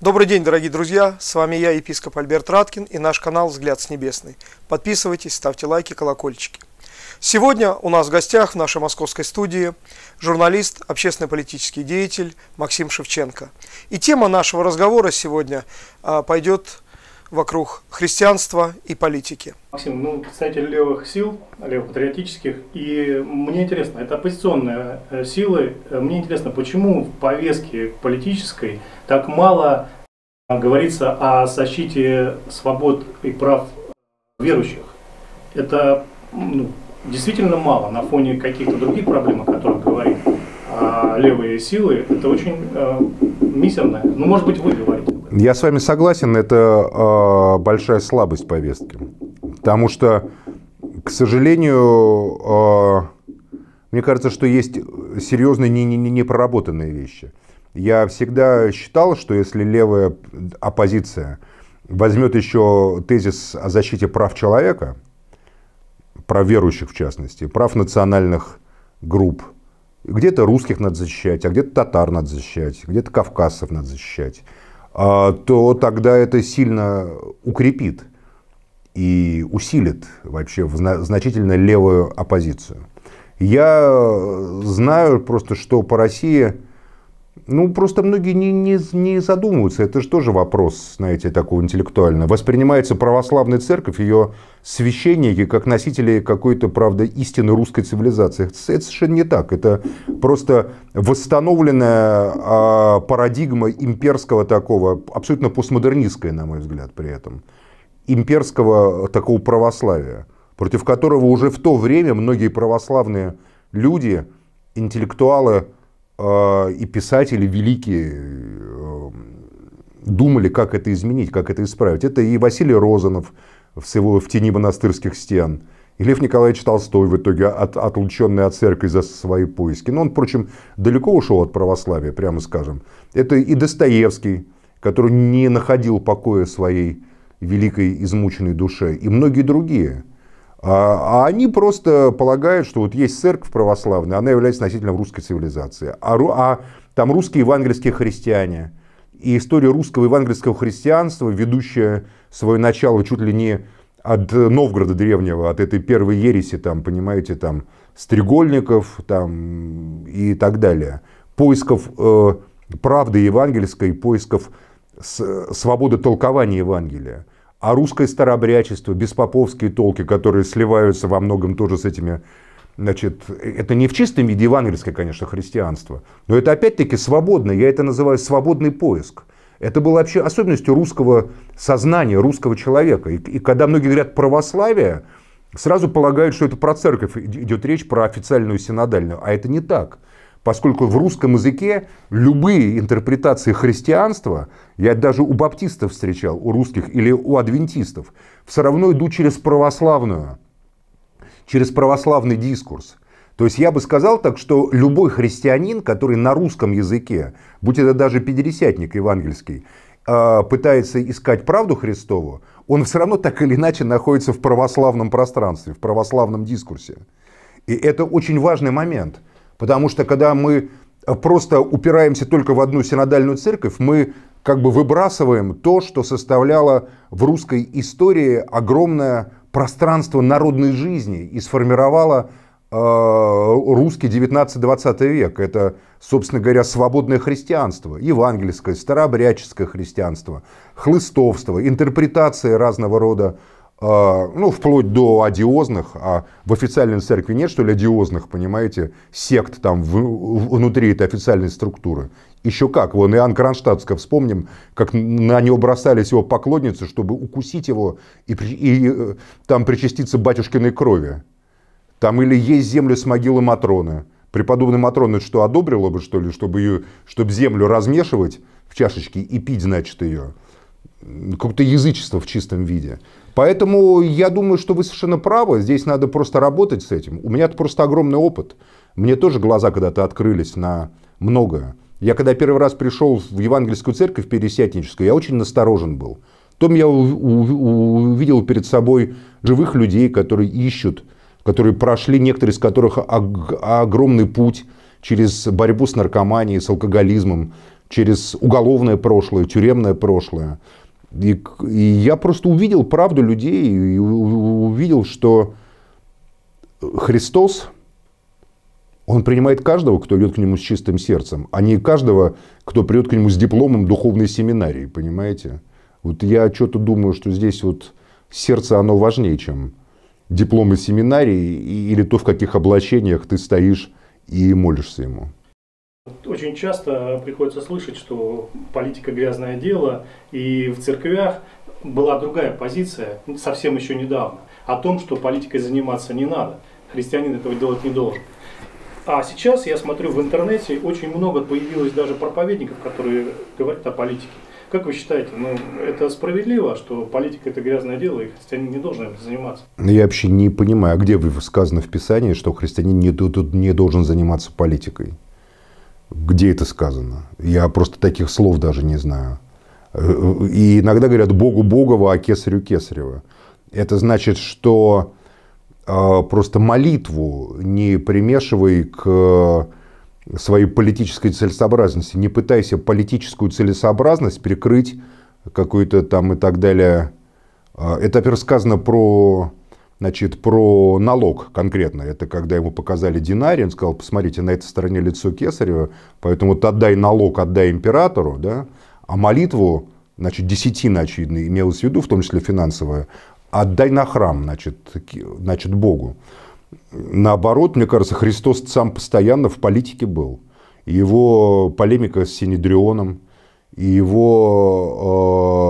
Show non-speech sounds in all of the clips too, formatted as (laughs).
Добрый день, дорогие друзья! С вами я, епископ Альберт Раткин и наш канал «Взгляд с небесный». Подписывайтесь, ставьте лайки, колокольчики. Сегодня у нас в гостях в нашей московской студии журналист, общественно-политический деятель Максим Шевченко. И тема нашего разговора сегодня а, пойдет вокруг христианства и политики. Максим, ну, представитель левых сил, левопатриотических, и мне интересно, это оппозиционные э, силы, э, мне интересно, почему в повестке политической так мало э, говорится о защите свобод и прав верующих. Это ну, действительно мало на фоне каких-то других проблем, о которых говорит а, левые силы. Это очень э, мизерное. Ну, может быть, вы я с вами согласен, это э, большая слабость повестки. Потому что, к сожалению, э, мне кажется, что есть серьезные не, не, не, непроработанные вещи. Я всегда считал, что если левая оппозиция возьмет еще тезис о защите прав человека, прав верующих в частности, прав национальных групп, где-то русских надо защищать, а где-то татар надо защищать, где-то кавказцев надо защищать, а, то тогда это сильно укрепит и усилит вообще значительно левую оппозицию. Я знаю просто, что по России ну, просто многие не, не, не задумываются. Это же тоже вопрос, знаете, такого интеллектуального. Воспринимается православная церковь, ее священники, как носители какой-то, правда, истины русской цивилизации. Это совершенно не так. Это просто восстановленная а, парадигма имперского такого, абсолютно постмодернистская, на мой взгляд, при этом. Имперского такого православия, против которого уже в то время многие православные люди, интеллектуалы, Э, и писатели великие э, думали, как это изменить, как это исправить. Это и Василий Розанов в, его, в «Тени монастырских стен», и Лев Николаевич Толстой, в итоге а, от, отлученный от церкви за свои поиски. Но он, впрочем, далеко ушел от православия, прямо скажем. Это и Достоевский, который не находил покоя своей великой измученной душе, и многие другие – а, а они просто полагают, что вот есть церковь православная, она является носителем русской цивилизации. А, а там русские евангельские христиане. И история русского евангельского христианства, ведущая свое начало чуть ли не от Новгорода древнего, от этой первой ереси, там, понимаете, там, стрегольников там, и так далее, поисков э, правды евангельской, поисков с, свободы толкования Евангелия а русское старообрядчество, беспоповские толки, которые сливаются во многом тоже с этими Значит, это не в чистом виде евангельское, конечно, христианство, но это опять-таки свободное, я это называю свободный поиск. Это было вообще особенностью русского сознания, русского человека. И, и когда многие говорят православие, сразу полагают, что это про церковь идет речь, про официальную синодальную, а это не так поскольку в русском языке любые интерпретации христианства, я даже у баптистов встречал, у русских или у адвентистов, все равно идут через православную, через православный дискурс. То есть я бы сказал так, что любой христианин, который на русском языке, будь это даже пятидесятник евангельский, а, пытается искать правду Христову, он все равно так или иначе находится в православном пространстве, в православном дискурсе. И это очень важный момент – Потому что когда мы э, просто упираемся только в одну синодальную церковь, мы как бы выбрасываем то, что составляло в русской истории огромное пространство народной жизни и сформировало э, русский 19-20 век. Это, собственно говоря, свободное христианство, евангельское, старообрядческое христианство, хлыстовство, интерпретации разного рода а, ну, вплоть до одиозных, а в официальной церкви нет, что ли, одиозных, понимаете, сект там в, внутри этой официальной структуры. Еще как, вон Иоанн Кронштадтска, вспомним, как на него бросались его поклонницы, чтобы укусить его и, и э, там причаститься батюшкиной крови. Там или есть землю с могилы Матроны. Преподобный Матрона что, одобрило бы, что ли, чтобы, ее, чтобы землю размешивать в чашечке и пить, значит, ее? какое-то язычество в чистом виде. Поэтому я думаю, что вы совершенно правы, здесь надо просто работать с этим. У меня это просто огромный опыт. Мне тоже глаза когда-то открылись на многое. Я когда первый раз пришел в евангельскую церковь пересятническую, я очень насторожен был. Потом я увидел перед собой живых людей, которые ищут, которые прошли, некоторые из которых огромный путь через борьбу с наркоманией, с алкоголизмом, через уголовное прошлое, тюремное прошлое. И, и я просто увидел правду людей и увидел, что Христос, он принимает каждого, кто идет к нему с чистым сердцем, а не каждого, кто придет к нему с дипломом духовной семинарии, понимаете? Вот я что-то думаю, что здесь вот сердце, оно важнее, чем дипломы семинарии или то, в каких облачениях ты стоишь и молишься ему. Очень часто приходится слышать, что политика грязное дело, и в церквях была другая позиция совсем еще недавно о том, что политикой заниматься не надо, христианин этого делать не должен. А сейчас я смотрю в интернете, очень много появилось даже проповедников, которые говорят о политике. Как вы считаете, ну, это справедливо, что политика это грязное дело, и христианин не должен этим заниматься? Ну, я вообще не понимаю, а где сказано в Писании, что христианин не, не должен заниматься политикой? Где это сказано? Я просто таких слов даже не знаю. Э, э, и иногда говорят «богу Богова, а кесарю Кесарева». Это значит, что а, просто молитву не примешивай к э, своей политической целесообразности, не пытайся политическую целесообразность прикрыть какую-то там и так далее. А, это, во-первых, сказано про значит, про налог конкретно. Это когда ему показали динарий, он сказал, посмотрите, на этой стороне лицо Кесарева, поэтому вот отдай налог, отдай императору, да, а молитву, значит, десятина, очевидно, имелось в виду, в том числе финансовая, отдай на храм, значит, значит Богу. Наоборот, мне кажется, Христос сам постоянно в политике был. Его полемика с Синедрионом, и его э,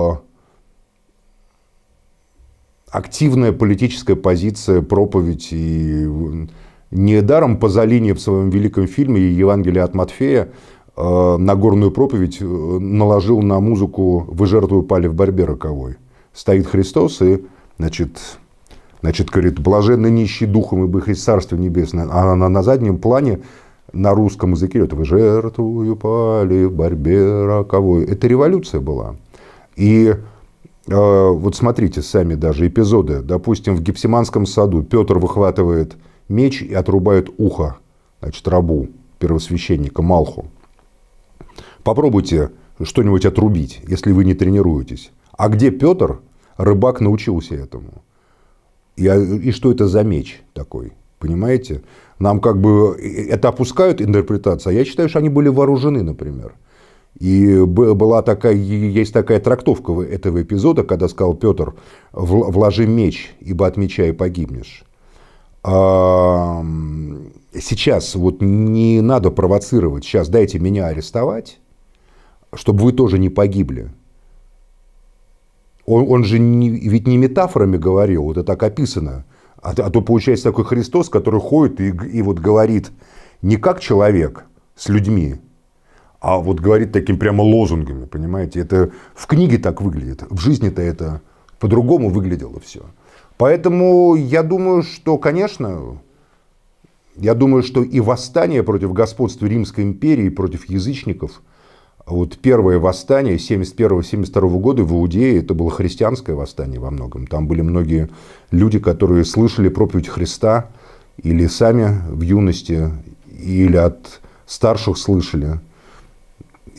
активная политическая позиция, проповедь. И э, недаром Пазолини в своем великом фильме «Евангелие от Матфея» э, Нагорную проповедь э, наложил на музыку «Вы жертву упали в борьбе роковой». Стоит Христос и, значит, значит говорит, «Блаженны нищие духом, ибо их царство небесное». А на, на заднем плане на русском языке это «Вы жертву упали в борьбе роковой». Это революция была. И а, вот смотрите сами даже эпизоды. Допустим, в Гипсиманском саду Петр выхватывает меч и отрубает ухо, значит, рабу, первосвященника Малху. Попробуйте что-нибудь отрубить, если вы не тренируетесь. А где Петр? Рыбак научился этому. И, а, и что это за меч такой? Понимаете? Нам как бы э, это опускают интерпретация. А я считаю, что они были вооружены, например. И была такая, есть такая трактовка этого эпизода, когда сказал Петр, вложи меч, ибо от меча и погибнешь. А сейчас вот не надо провоцировать, сейчас дайте меня арестовать, чтобы вы тоже не погибли. Он, он же не, ведь не метафорами говорил, вот это так описано. А, а то получается такой Христос, который ходит и, и вот говорит не как человек с людьми, а вот говорит таким прямо лозунгами, понимаете, это в книге так выглядит, в жизни-то это по-другому выглядело все. Поэтому я думаю, что, конечно, я думаю, что и восстание против господства Римской империи, против язычников, вот первое восстание 71-72 года в Иудее, это было христианское восстание во многом. Там были многие люди, которые слышали проповедь Христа, или сами в юности, или от старших слышали.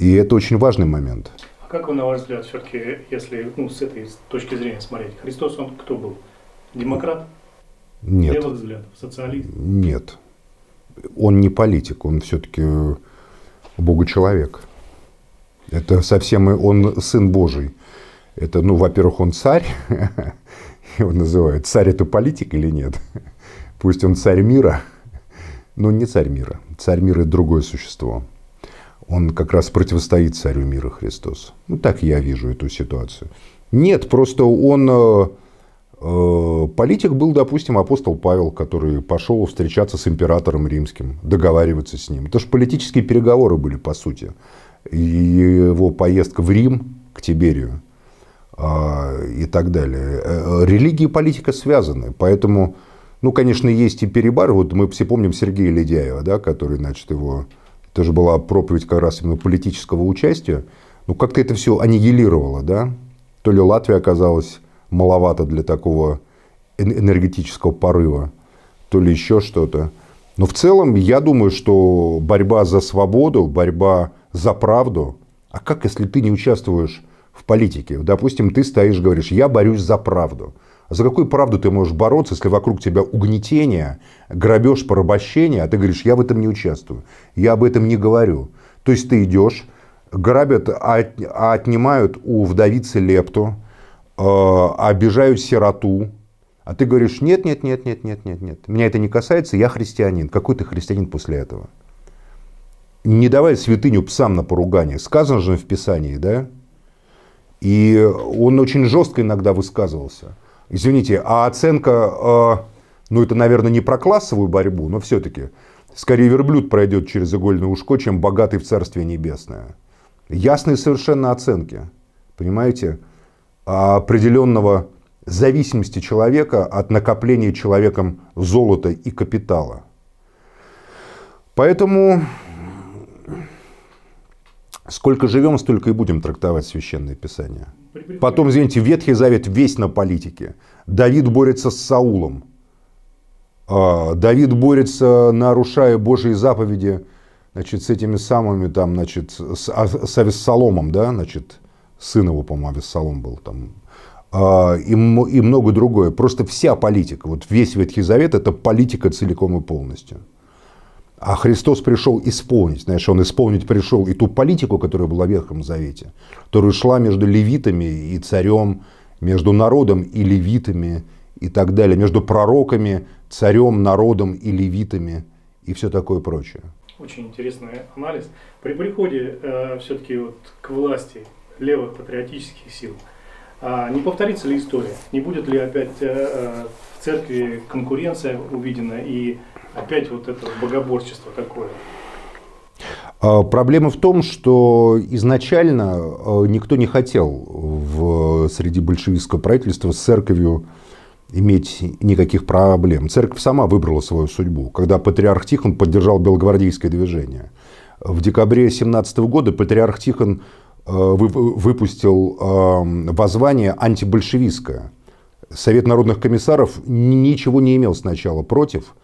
И это очень важный момент. А как вы, на ваш взгляд, все-таки, если ну, с этой точки зрения смотреть, Христос, он кто был? Демократ? Нет. Левых взглядов? Социалист? Нет. Он не политик, он все-таки Бога-человек. Это совсем, он сын Божий. Это, ну, во-первых, он царь, (laughs) его называют. Царь это политик или нет? Пусть он царь мира, но не царь мира. Царь мира это другое существо он как раз противостоит царю мира Христос. Ну, так я вижу эту ситуацию. Нет, просто он... Э, э, политик был, допустим, апостол Павел, который пошел встречаться с императором римским, договариваться с ним. Это же политические переговоры были, по сути. его поездка в Рим к Тиберию а, и так далее. Э, Религия и политика связаны, поэтому, ну, конечно, есть и перебар. Вот мы все помним Сергея Ледяева, да, который, значит, его это же была проповедь как раз именно политического участия, ну как-то это все аннигилировало, да? То ли Латвия оказалась маловато для такого энергетического порыва, то ли еще что-то. Но в целом я думаю, что борьба за свободу, борьба за правду, а как если ты не участвуешь в политике? Допустим, ты стоишь, говоришь, я борюсь за правду – а за какую правду ты можешь бороться, если вокруг тебя угнетение, грабеж, порабощение, а ты говоришь, я в этом не участвую, я об этом не говорю. То есть ты идешь, грабят, а от, а отнимают у вдовицы лепту, э, обижают сироту, а ты говоришь, нет, нет, нет, нет, нет, нет, нет, меня это не касается, я христианин. Какой ты христианин после этого? Не давай святыню псам на поругание. Сказано же в Писании, да? И он очень жестко иногда высказывался. Извините, а оценка, э, ну это, наверное, не про классовую борьбу, но все-таки, скорее верблюд пройдет через игольное ушко, чем богатый в Царствие Небесное. Ясные совершенно оценки, понимаете, а определенного зависимости человека от накопления человеком золота и капитала. Поэтому сколько живем, столько и будем трактовать священное писание. Потом, извините, Ветхий Завет весь на политике. Давид борется с Саулом. А, Давид борется, нарушая Божьи заповеди, значит, с этими самыми, там, значит, с, а, с Авессаломом, да, значит, сын его, по-моему, Авессалом был там, а, и, и многое другое. Просто вся политика, вот весь Ветхий Завет – это политика целиком и полностью. А Христос пришел исполнить, знаешь, он исполнить пришел и ту политику, которая была в Ветхом Завете, которая шла между левитами и царем, между народом и левитами и так далее, между пророками, царем, народом и левитами и все такое прочее. Очень интересный анализ. При приходе э, все-таки вот к власти левых патриотических сил – а, не повторится ли история? Не будет ли опять э, э, в церкви конкуренция увидена и опять вот это богоборчество такое? А, проблема в том, что изначально э, никто не хотел в, среди большевистского правительства с церковью иметь никаких проблем. Церковь сама выбрала свою судьбу, когда патриарх Тихон поддержал белогвардейское движение. В декабре 17 года патриарх Тихон Э, выпустил воззвание антибольшевистское. Совет народных комиссаров ничего не имел сначала против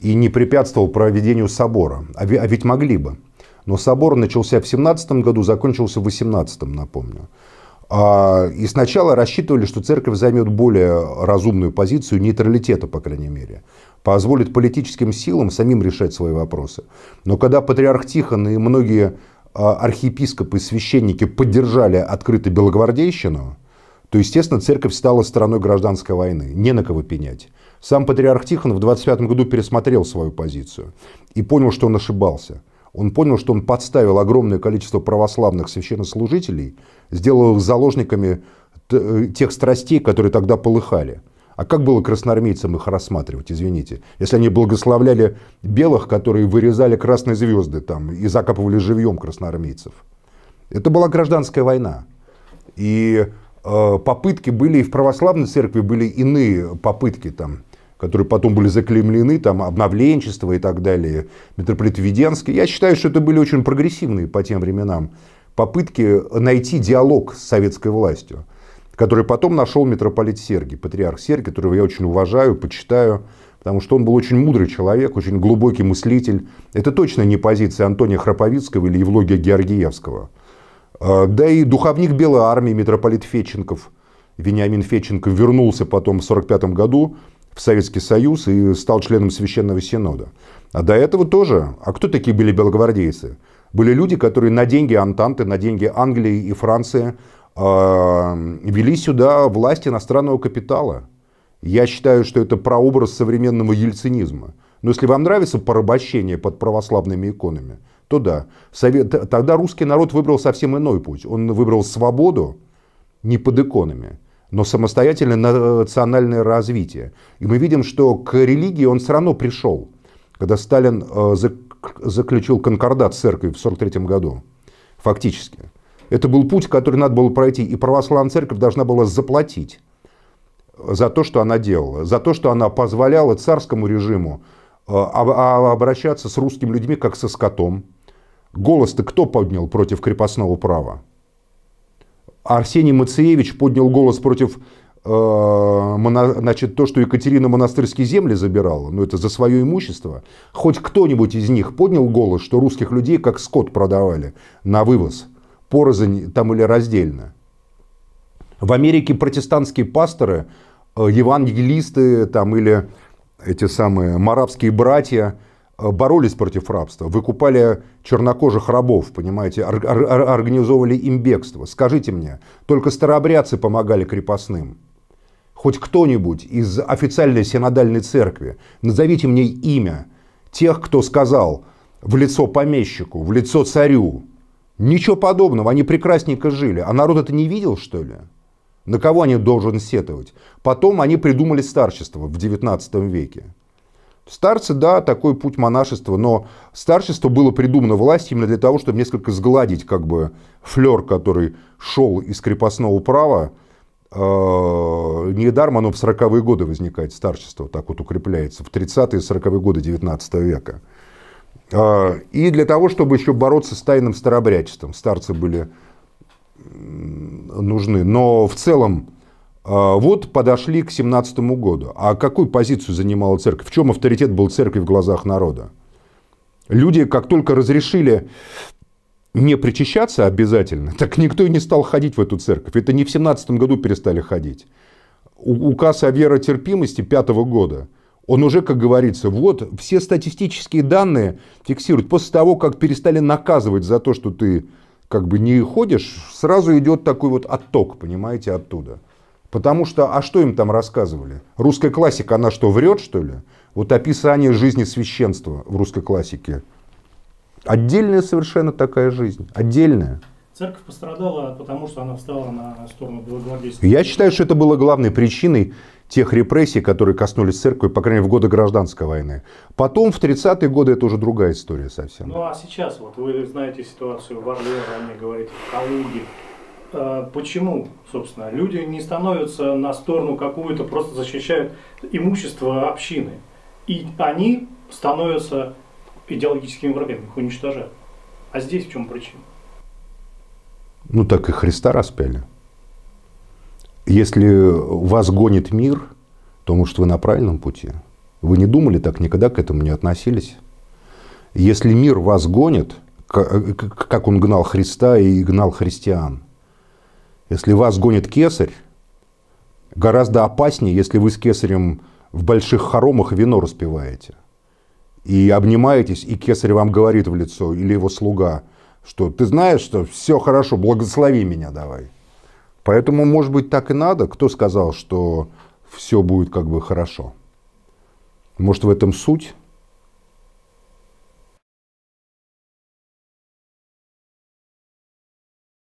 и не препятствовал проведению собора. А, а ведь могли бы. Но собор начался в 17 году, закончился в 18, напомню. А, и сначала рассчитывали, что церковь займет более разумную позицию нейтралитета, по крайней мере. Позволит политическим силам самим решать свои вопросы. Но когда патриарх Тихон и многие а, архиепископы и священники поддержали открыто белогвардейщину, то, естественно, церковь стала стороной гражданской войны. Не на кого пенять. Сам патриарх Тихон в 25 году пересмотрел свою позицию и понял, что он ошибался. Он понял, что он подставил огромное количество православных священнослужителей, сделал их заложниками э, тех страстей, которые тогда полыхали – а как было красноармейцам их рассматривать, извините? Если они благословляли белых, которые вырезали красные звезды там и закапывали живьем красноармейцев. Это была гражданская война. И э, попытки были, и в православной церкви были иные попытки там, которые потом были заклеймлены, там, обновленчество и так далее, митрополит Веденский. Я считаю, что это были очень прогрессивные по тем временам попытки найти диалог с советской властью который потом нашел митрополит Сергий, патриарх Сергий, которого я очень уважаю, почитаю, потому что он был очень мудрый человек, очень глубокий мыслитель. Это точно не позиция Антония Храповицкого или Евлогия Георгиевского. А, да и духовник Белой армии митрополит Феченков, Вениамин Феченков, вернулся потом в 1945 году в Советский Союз и стал членом Священного Синода. А до этого тоже. А кто такие были белогвардейцы? Были люди, которые на деньги Антанты, на деньги Англии и Франции вели сюда власть иностранного капитала. Я считаю, что это прообраз современного ельцинизма. Но если вам нравится порабощение под православными иконами, то да. Совет... Тогда русский народ выбрал совсем иной путь. Он выбрал свободу не под иконами, но самостоятельное национальное развитие. И мы видим, что к религии он все равно пришел, когда Сталин э, заключил конкордат с церковью в 1943 году, фактически. Это был путь, который надо было пройти, и православная церковь должна была заплатить за то, что она делала, за то, что она позволяла царскому режиму э, а, а обращаться с русскими людьми, как со скотом. Голос-то кто поднял против крепостного права? Арсений Мациевич поднял голос против э, значит, то, что Екатерина монастырские земли забирала, ну это за свое имущество, хоть кто-нибудь из них поднял голос, что русских людей как скот продавали на вывоз – порознь там или раздельно. В Америке протестантские пасторы, э, евангелисты там или эти самые марабские братья э, боролись против рабства, выкупали чернокожих рабов, понимаете, организовывали им бегство. Скажите мне, только старообрядцы помогали крепостным. Хоть кто-нибудь из официальной синодальной церкви, назовите мне имя тех, кто сказал в лицо помещику, в лицо царю, Ничего подобного, они прекрасненько жили. А народ это не видел, что ли? На кого они должен сетовать? Потом они придумали старчество в 19 веке. Старцы, да, такой путь монашества, но старчество было придумано властью именно для того, чтобы несколько сгладить как бы флер, который шел из крепостного права. А, недаром оно в 40-е годы возникает, старчество, так вот укрепляется, в 30-е 40-е годы 19 века. А, и для того, чтобы еще бороться с тайным старобрячеством. Старцы были нужны. Но в целом а, вот подошли к 17 году. А какую позицию занимала церковь? В чем авторитет был церкви в глазах народа? Люди, как только разрешили не причащаться обязательно, так никто и не стал ходить в эту церковь. Это не в 17 году перестали ходить. Указ о веротерпимости пятого года – он уже, как говорится, вот все статистические данные фиксируют. После того, как перестали наказывать за то, что ты как бы не ходишь, сразу идет такой вот отток, понимаете, оттуда. Потому что, а что им там рассказывали? Русская классика, она что, врет, что ли? Вот описание жизни священства в русской классике. Отдельная совершенно такая жизнь, отдельная. Церковь пострадала, потому что она встала на сторону благовестия. Я считаю, что это было главной причиной тех репрессий, которые коснулись церкви, по крайней мере, в годы гражданской войны. Потом, в 30-е годы, это уже другая история совсем. Ну а сейчас, вот вы знаете ситуацию в Орле, ранее говорите, в Калуге. Э, почему, собственно, люди не становятся на сторону какую-то, просто защищают имущество общины. И они становятся идеологическими врагами, их уничтожают. А здесь в чем причина? Ну так и Христа распяли. Если вас гонит мир, то, может, вы на правильном пути. Вы не думали так, никогда к этому не относились. Если мир вас гонит, как он гнал Христа и гнал христиан, если вас гонит кесарь, гораздо опаснее, если вы с кесарем в больших хоромах вино распиваете. И обнимаетесь, и кесарь вам говорит в лицо, или его слуга, что ты знаешь, что все хорошо, благослови меня давай. Поэтому, может быть, так и надо. Кто сказал, что все будет как бы хорошо? Может, в этом суть?